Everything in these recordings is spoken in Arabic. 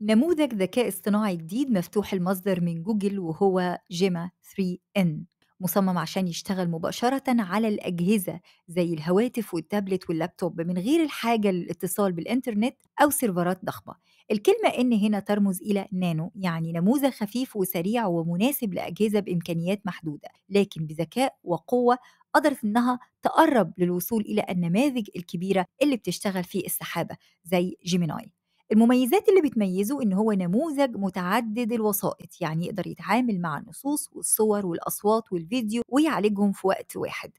نموذج ذكاء اصطناعي جديد مفتوح المصدر من جوجل وهو جيما 3N مصمم عشان يشتغل مباشرة على الأجهزة زي الهواتف والتابلت واللابتوب من غير الحاجة للاتصال بالإنترنت أو سيرفرات ضخمة الكلمة إن هنا ترمز إلى نانو يعني نموذج خفيف وسريع ومناسب لأجهزة بإمكانيات محدودة لكن بذكاء وقوة قدرت إنها تقرب للوصول إلى النماذج الكبيرة اللي بتشتغل في السحابة زي جيميناي المميزات اللي بتميزه إن هو نموذج متعدد الوسائط يعني يقدر يتعامل مع النصوص والصور والأصوات والفيديو ويعالجهم في وقت واحد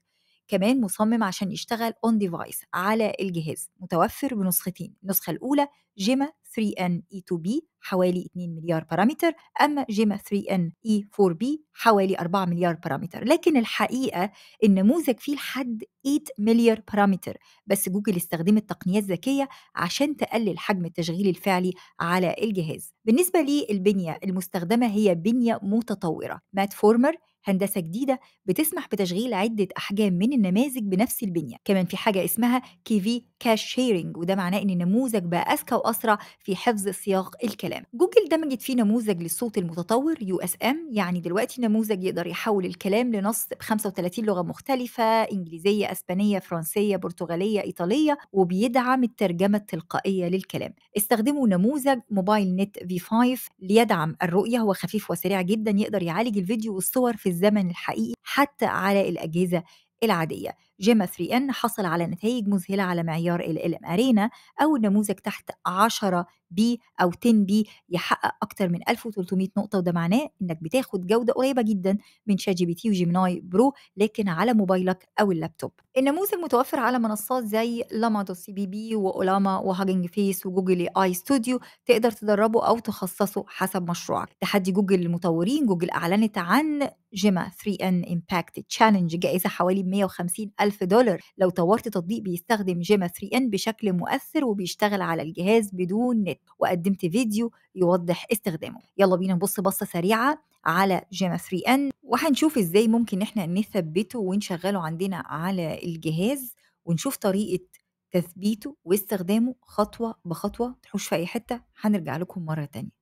كمان مصمم عشان يشتغل اون ديفايس على الجهاز متوفر بنسختين النسخه الاولى جيما 3N E2B حوالي 2 مليار بارامتر أما جيما 3N E4B حوالي 4 مليار بارامتر لكن الحقيقة النموذج فيه لحد 8 مليار بارامتر بس جوجل استخدمت تقنيات ذكية عشان تقلل حجم التشغيل الفعلي على الجهاز بالنسبة للبنية المستخدمة هي بنية متطورة مات فورمر هندسة جديدة بتسمح بتشغيل عدة أحجام من النماذج بنفس البنية كمان في حاجة اسمها كي في كاش شيرنج وده معناه إن النموذج بقى أذكى وأسرع في حفظ سياق الكلام جوجل دمجت فيه نموذج للصوت المتطور يو اس ام يعني دلوقتي نموذج يقدر يحول الكلام لنص ب 35 لغة مختلفة إنجليزية أسبانية فرنسية برتغالية إيطالية وبيدعم الترجمة التلقائية للكلام استخدموا نموذج موبايل نت في 5 ليدعم الرؤية هو خفيف وسريع جدا يقدر يعالج الفيديو والصور في الزمن الحقيقي حتى على الأجهزة العادية جيما 3 ان حصل على نتائج مذهلة على معيار ال ام ارينا أو نموذج تحت 10 بي أو 10 بي يحقق أكتر من 1300 نقطة وده معناه إنك بتاخد جودة قريبة جدا من شات جي بي تي وجيمناي برو لكن على موبايلك أو اللابتوب. النموذج متوفر على منصات زي لاما دو سي بي بي وأولاما وهاجنج فيس وجوجل اي ستوديو تقدر تدربه أو تخصصه حسب مشروعك. تحدي جوجل للمطورين جوجل أعلنت عن جيما 3 ان امباكت تشالنج جائزة حوالي 150 ألف دولار لو طورت تطبيق بيستخدم جيما 3N بشكل مؤثر وبيشتغل على الجهاز بدون نت وقدمت فيديو يوضح استخدامه يلا بينا نبص بصة سريعة على جيما 3N وهنشوف ازاي ممكن احنا نثبته ونشغله عندنا على الجهاز ونشوف طريقة تثبيته واستخدامه خطوة بخطوة تحوش في أي حتة هنرجع لكم مرة تانية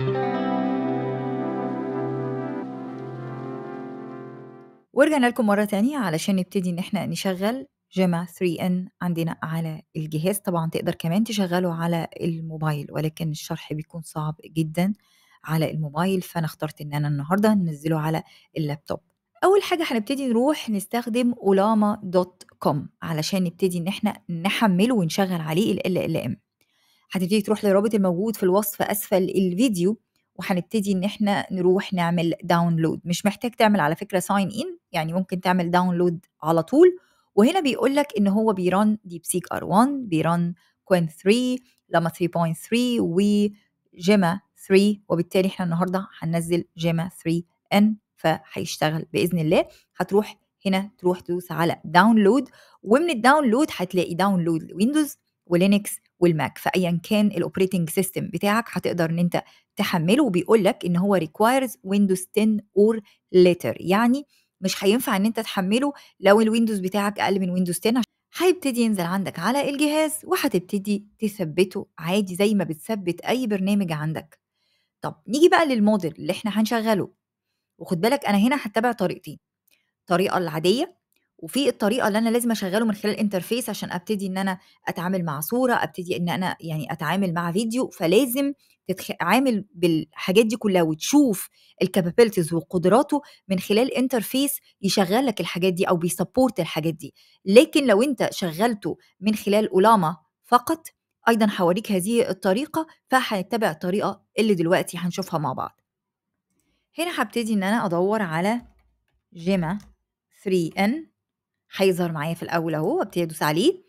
thank you ورجعنا لكم مرة تانية علشان نبتدي إن إحنا نشغل جيما 3N عندنا على الجهاز طبعا تقدر كمان تشغله على الموبايل ولكن الشرح بيكون صعب جدا على الموبايل فأنا اخترت إن أنا النهاردة ننزله على اللابتوب أول حاجة هنبتدي نروح نستخدم أولاما دوت كوم علشان نبتدي إن إحنا نحمله ونشغل عليه ال LLM هتبتدي تروح للرابط الموجود في الوصف أسفل الفيديو وهنبتدي ان احنا نروح نعمل داونلود مش محتاج تعمل على فكره ساين ان يعني ممكن تعمل داونلود على طول وهنا بيقول لك ان هو بيران ديب سيك ار 1 بيران كوين 3 لما 3.3 وجيما 3 وبالتالي احنا النهارده هننزل جيما 3 ان فهيشتغل باذن الله هتروح هنا تروح تدوس على داونلود ومن الداونلود هتلاقي داونلود لويندوز ولينكس والماك فايا كان الاوبريتنج سيستم بتاعك هتقدر ان انت تحمله وبيقول لك ان هو requires ويندوز 10 اور later يعني مش هينفع ان انت تحمله لو الويندوز بتاعك اقل من ويندوز 10 هيبتدي ينزل عندك على الجهاز وهتبتدي تثبته عادي زي ما بتثبت اي برنامج عندك طب نيجي بقى للموديل اللي احنا هنشغله وخد بالك انا هنا هتبع طريقتين الطريقه العاديه وفي الطريقه اللي انا لازم اشغله من خلال انترفيس عشان ابتدي ان انا اتعامل مع صوره ابتدي ان انا يعني اتعامل مع فيديو فلازم تتعامل بالحاجات دي كلها وتشوف الكابابيلتيز وقدراته من خلال انترفيس يشغل لك الحاجات دي او بيسبورت الحاجات دي لكن لو انت شغلته من خلال اولاما فقط ايضا هوريك هذه الطريقه فهنتبع الطريقه اللي دلوقتي هنشوفها مع بعض هنا هبتدي ان انا ادور على جيما 3 n هيظهر معايا في الاول اهو وابتدي ادوس عليه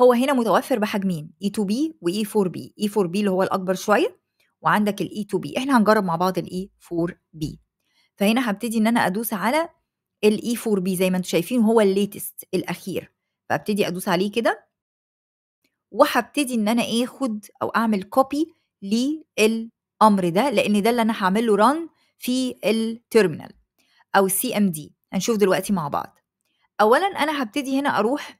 هو هنا متوفر بحجمين اي 2 بي واي 4 بي اي 4 بي اللي هو الاكبر شويه وعندك الاي 2 بي احنا هنجرب مع بعض الاي 4 بي فهنا هبتدي ان انا ادوس على الاي 4 بي زي ما انتم شايفين هو الليتست الاخير فابتدي ادوس عليه كده وهبتدي ان انا ايه اخد او اعمل كوبي للامر ده لان ده اللي انا هعمل له ران في التيرمينال او السي ام دي هنشوف دلوقتي مع بعض اولا انا هبتدي هنا اروح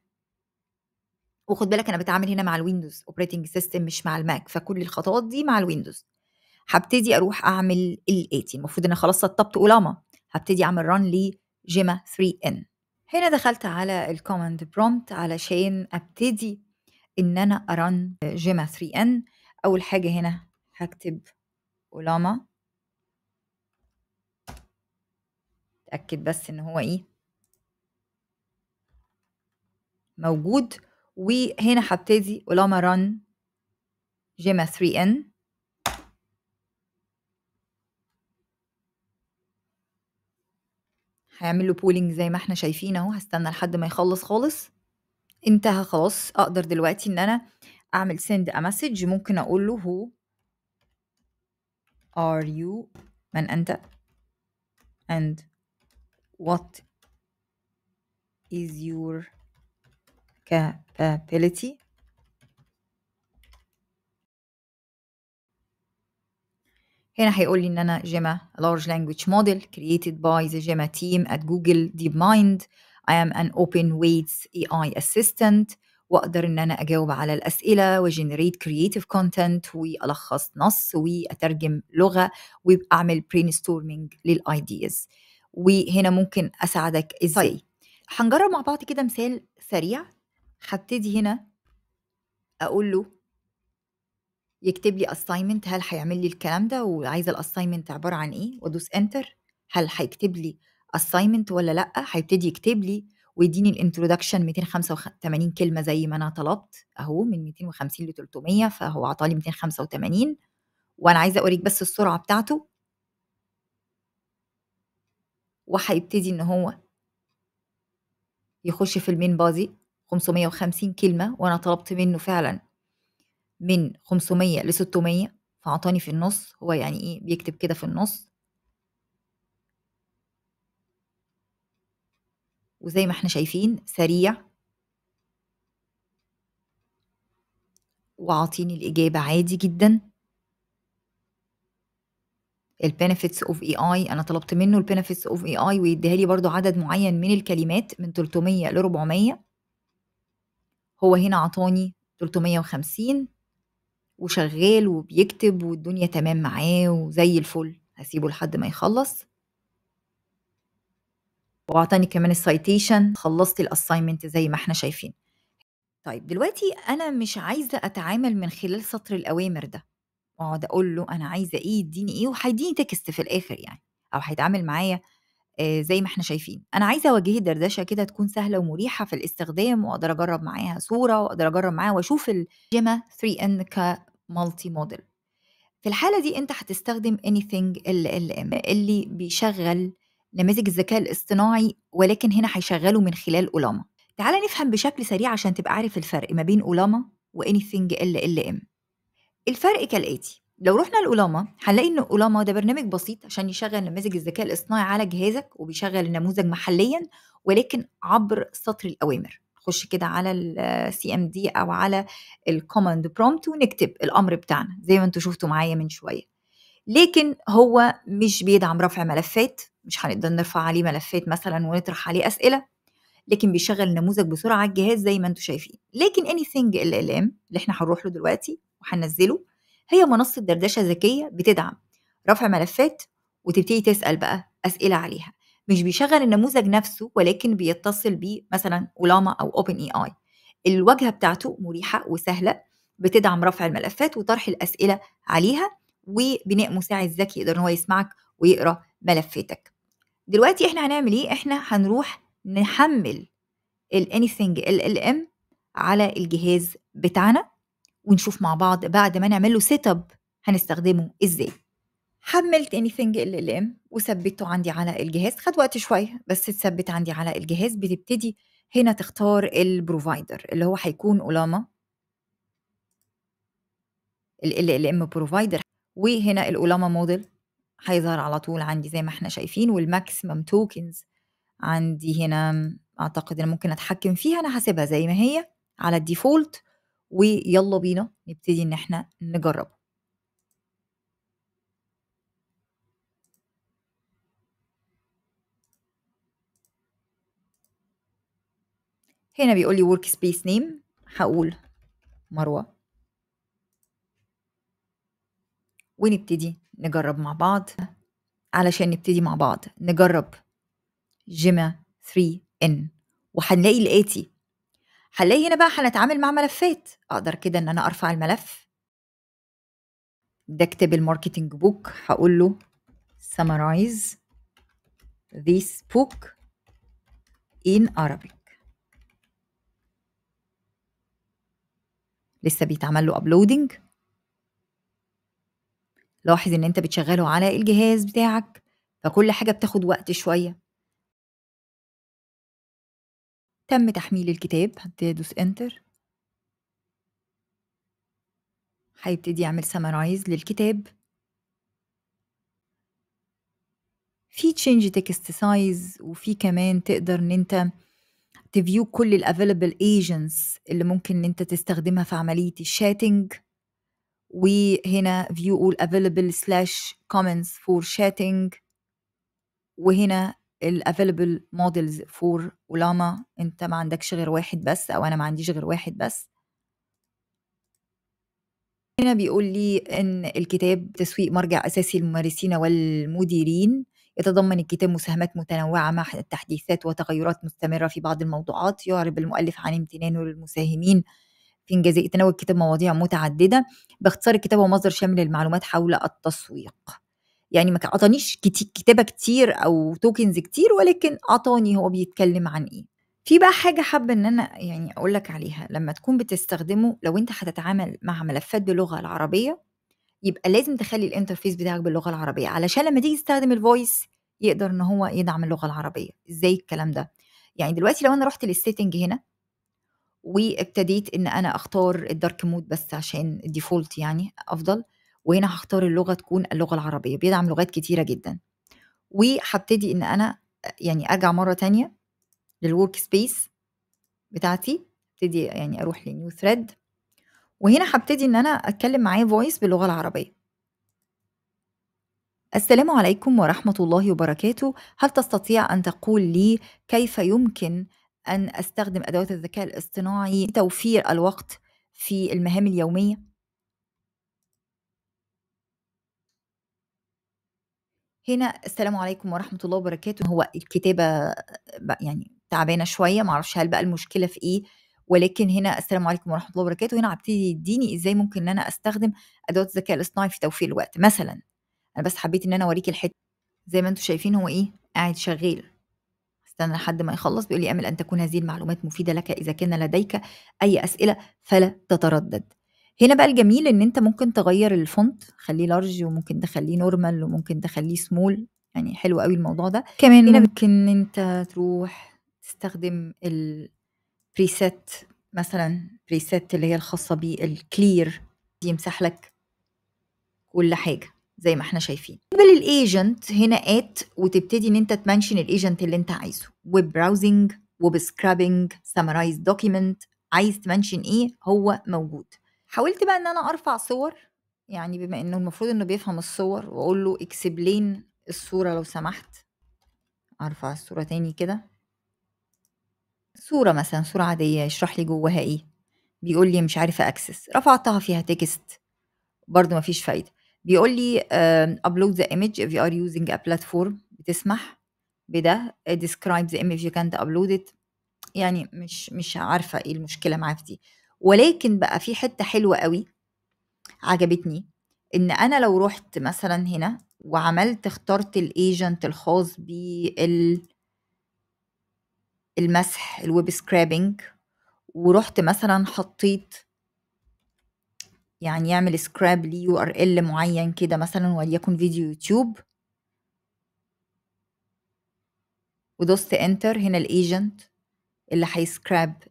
وخد بالك انا بتعامل هنا مع الويندوز اوبريتنج سيستم مش مع الماك فكل الخطوات دي مع الويندوز هبتدي اروح اعمل الاتي المفروض انا خلاص سطبت اولاما هبتدي اعمل ران لجيما 3 ان هنا دخلت على الكوماند برومت علشان ابتدي ان انا ارن جيما 3 ان اول حاجه هنا هكتب اولاما اتاكد بس ان هو ايه موجود وهنا هبتدي ولما رن جيما 3 ان هيعمل له بولينج زي ما احنا شايفين اهو هستنى لحد ما يخلص خالص انتهى خلاص اقدر دلوقتي ان انا اعمل سند ا مسج ممكن اقول له هو ار يو من انت and what is your capability هنا هيقول لي ان انا جيما large language model created by the جيما team at Google DeepMind I am an open weights AI assistant واقدر ان انا اجاوب على الاسئله وجنريت كرييتيف كونتنت والخص نص واترجم لغه واعمل برين ستورمنج للايدياز وهنا ممكن اساعدك ازاي طيب. هنجرب مع بعض كده مثال سريع هبتدي هنا اقول له يكتب لي assignment هل هيعمل لي الكلام ده وعايزه الاساينمنت عباره عن ايه وادوس انتر هل هيكتب لي assignment ولا لا هيبتدي يكتب لي ويديني الانترودكشن 285 كلمه زي ما انا طلبت اهو من 250 ل 300 فهو عطالي 285 وانا عايزه اوريك بس السرعه بتاعته وهيبتدي ان هو يخش في المين بازي 550 كلمة وأنا طلبت منه فعلا من 500 ل 600 فأعطاني في النص هو يعني إيه بيكتب كده في النص وزي ما احنا شايفين سريع وعاطيني الإجابة عادي جدا البنفيتس اوف اي اي انا طلبت منه البنفيتس اوف اي اي ويديها لي برضو عدد معين من الكلمات من 300 ل 400 هو هنا عطاني 350 وشغال وبيكتب والدنيا تمام معاه وزي الفل هسيبه لحد ما يخلص واعطاني كمان السايتيشن خلصت الاساينمنت زي ما احنا شايفين طيب دلوقتي انا مش عايزه اتعامل من خلال سطر الاوامر ده واقعد اقول له انا عايزه ايه اديني ايه وهيديني تكست في الاخر يعني او هيتعامل معايا زي ما احنا شايفين انا عايزه اواجه الدردشه كده تكون سهله ومريحه في الاستخدام واقدر اجرب معاها صوره واقدر اجرب معاها واشوف الجيما 3 ان كمالتي موديل في الحاله دي انت هتستخدم anything اللي, اللي بيشغل نماذج الذكاء الاصطناعي ولكن هنا هيشغله من خلال اولاما تعال نفهم بشكل سريع عشان تبقى عارف الفرق ما بين اولاما و anything ام الفرق كالاتي لو رحنا لأولاما هنلاقي إن أولاما ده برنامج بسيط عشان يشغل نماذج الذكاء الاصطناعي على جهازك وبيشغل النموذج محليا ولكن عبر سطر الأوامر خش كده على السي ام دي او على الكوماند برومت ونكتب الامر بتاعنا زي ما انتم شفتوا معايا من شويه لكن هو مش بيدعم رفع ملفات مش هنقدر نرفع عليه ملفات مثلا ونطرح عليه اسئله لكن بيشغل النموذج بسرعه على الجهاز زي ما انتم شايفين لكن اني ثينج ال ال ام اللي احنا هنروح له دلوقتي وهنزله هي منصة دردشة ذكية بتدعم رفع ملفات وتبتدي تسأل بقى أسئلة عليها مش بيشغل النموذج نفسه ولكن بيتصل بيه مثلا أولاما أو أوبن إي آي الواجهة بتاعته مريحة وسهلة بتدعم رفع الملفات وطرح الأسئلة عليها وبناء مساعد ذكي يقدر ان هو يسمعك ويقرا ملفاتك دلوقتي احنا هنعمل ايه احنا هنروح نحمل الـ anything ال ام على الجهاز بتاعنا ونشوف مع بعض بعد ما نعمل له سيت اب هنستخدمه ازاي حملت اني ال ام وثبته عندي على الجهاز خد وقت شوية بس تثبت عندي على الجهاز بتبتدي هنا تختار البروفايدر اللي هو هيكون اولاما ال ال ام بروفايدر وهنا الاولاما موديل هيظهر على طول عندي زي ما احنا شايفين والماكسيمم توكنز عندي هنا اعتقد انا ممكن اتحكم فيها انا هسيبها زي ما هي على الديفولت ويلا بينا نبتدي إن احنا نجربه هنا بيقول لي ورك سبيس نيم هقول مروه ونبتدي نجرب مع بعض علشان نبتدي مع بعض نجرب جيما 3 ان وهنلاقي الاتي هنلاقي هنا بقى هنتعامل مع ملفات اقدر كده ان انا ارفع الملف ده اكتب الماركتنج بوك هقول له summarize this book in Arabic لسه بيتعمل له ابلودنج لاحظ ان انت بتشغله على الجهاز بتاعك فكل حاجه بتاخد وقت شويه تم تحميل الكتاب هتدوس انتر هيبتدي يعمل سمرايز للكتاب في تشينج تكست سايز وفي كمان تقدر ان انت تفيو كل الافيلبل ايجنتس اللي ممكن ان انت تستخدمها في عمليه الشاتنج وهنا فيو all available slash comments for شاتنج وهنا الافيلبل مودلز فور ولاما انت ما عندكش غير واحد بس او انا ما عنديش غير واحد بس هنا بيقول لي ان الكتاب تسويق مرجع اساسي للممارسين والمديرين يتضمن الكتاب مساهمات متنوعة مع تحديثات وتغيرات مستمرة في بعض الموضوعات يعرب المؤلف عن امتنانه للمساهمين في إنجاز تناول الكتاب مواضيع متعددة باختصار الكتاب هو مصدر شامل للمعلومات حول التسويق يعني ما عطانيش كتابة كتير أو توكنز كتير ولكن اعطاني هو بيتكلم عن إيه في بقى حاجة حابة إن أنا يعني أقول لك عليها لما تكون بتستخدمه لو أنت هتتعامل مع ملفات باللغة العربية يبقى لازم تخلي الانترفيس بتاعك باللغة العربية علشان لما تيجي تستخدم الفويس يقدر إن هو يدعم اللغة العربية إزاي الكلام ده يعني دلوقتي لو أنا رحت للسيتنج هنا وابتديت إن أنا أختار الدارك مود بس عشان الديفولت يعني أفضل وهنا هختار اللغه تكون اللغه العربيه بيدعم لغات كتيره جدا وهبتدي ان انا يعني ارجع مره تانية للورك سبيس بتاعتي ابتدي يعني اروح لنيو ثريد وهنا هبتدي ان انا اتكلم معاه فويس باللغه العربيه السلام عليكم ورحمه الله وبركاته هل تستطيع ان تقول لي كيف يمكن ان استخدم ادوات الذكاء الاصطناعي لتوفير الوقت في المهام اليوميه هنا السلام عليكم ورحمة الله وبركاته هو الكتابة يعني تعبانة شوية معرفش هل بقى المشكلة في إيه ولكن هنا السلام عليكم ورحمة الله وبركاته هنا هبتدي يديني إزاي ممكن إن أنا أستخدم أدوات الذكاء الاصطناعي في توفير الوقت مثلا أنا بس حبيت إن أنا أوريك الحتة زي ما أنتم شايفين هو إيه قاعد شغال استنى لحد ما يخلص بيقول لي امل ان تكون هذه المعلومات مفيده لك اذا كان لديك اي اسئله فلا تتردد هنا بقى الجميل إن أنت ممكن تغير الفونت خليه لارج وممكن تخليه نورمال وممكن تخليه سمول يعني حلو قوي الموضوع ده كمان هنا ممكن أنت تروح تستخدم البريسيت مثلا بريسيت اللي هي الخاصة بالكلير يمسح لك كل حاجة زي ما احنا شايفين قبل الايجنت هنا ات وتبتدي ان انت تمنشن الايجنت اللي انت عايزه ويب براوزنج ويب سكرابنج سامرايز دوكيمنت عايز تمنشن ايه هو موجود حاولت بقى ان انا ارفع صور يعني بما انه المفروض انه بيفهم الصور واقول له اكسبلين الصوره لو سمحت ارفع الصوره تاني كده صوره مثلا صوره عاديه يشرح لي جواها ايه بيقول لي مش عارفه اكسس رفعتها فيها تكست برضو مفيش فايده بيقول لي ابلود ذا ايمج اف يو ار يوزنج ا بلاتفورم بتسمح بده ديسكرايب ذا ايمج يو كانت ابلود ات يعني مش مش عارفه ايه المشكله معاه في دي ولكن بقى في حته حلوه قوي عجبتني ان انا لو رحت مثلا هنا وعملت اخترت الايجنت الخاص بال المسح الويب سكرابنج ورحت مثلا حطيت يعني يعمل سكراب يو ار ال معين كده مثلا وليكن فيديو يوتيوب ودوست انتر هنا الايجنت اللي هيسكراب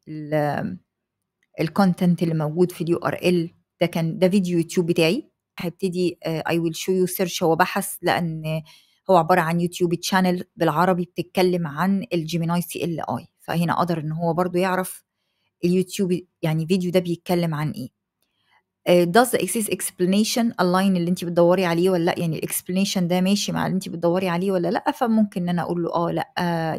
الكونتنت اللي موجود في اليو ار ال ده كان ده فيديو يوتيوب بتاعي هبتدي اي ويل شو يو سيرش هو بحث لان هو عباره عن يوتيوب تشانل بالعربي بتتكلم عن الجيميناي سي ال اي فهنا قدر ان هو برضو يعرف اليوتيوب يعني فيديو ده بيتكلم عن ايه آه، does the exist explanation align اللي انت بتدوري عليه ولا لا يعني الاكسبلانيشن ده ماشي مع اللي انت بتدوري عليه ولا لا فممكن ان انا اقول له اه لا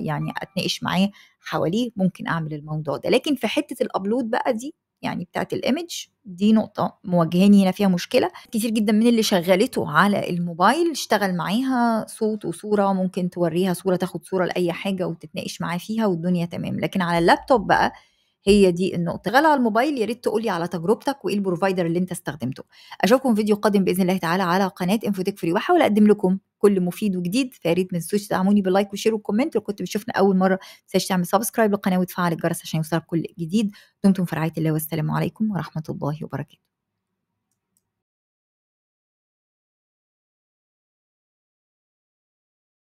يعني اتناقش معاه حواليه ممكن اعمل الموضوع ده لكن في حته الابلود بقى دي يعني بتاعه الايمج دي نقطه مواجهاني هنا فيها مشكله كتير جدا من اللي شغلته على الموبايل اشتغل معاها صوت وصوره ممكن توريها صوره تاخد صوره لاي حاجه وتتناقش معاه فيها والدنيا تمام لكن على اللابتوب بقى هي دي النقطه غلا على الموبايل يا ريت تقولي على تجربتك وايه البروفايدر اللي انت استخدمته اشوفكم فيديو قادم باذن الله تعالى على قناه انفوتك فري وحاول اقدم لكم كل مفيد وجديد فياريت من ما تنسوش تدعموني باللايك وشير وكومنت لو كنت بتشوفنا اول مره ما تنساش تعمل سبسكرايب للقناه وتفعل الجرس عشان يوصلك كل جديد دمتم في رعايه الله والسلام عليكم ورحمه الله وبركاته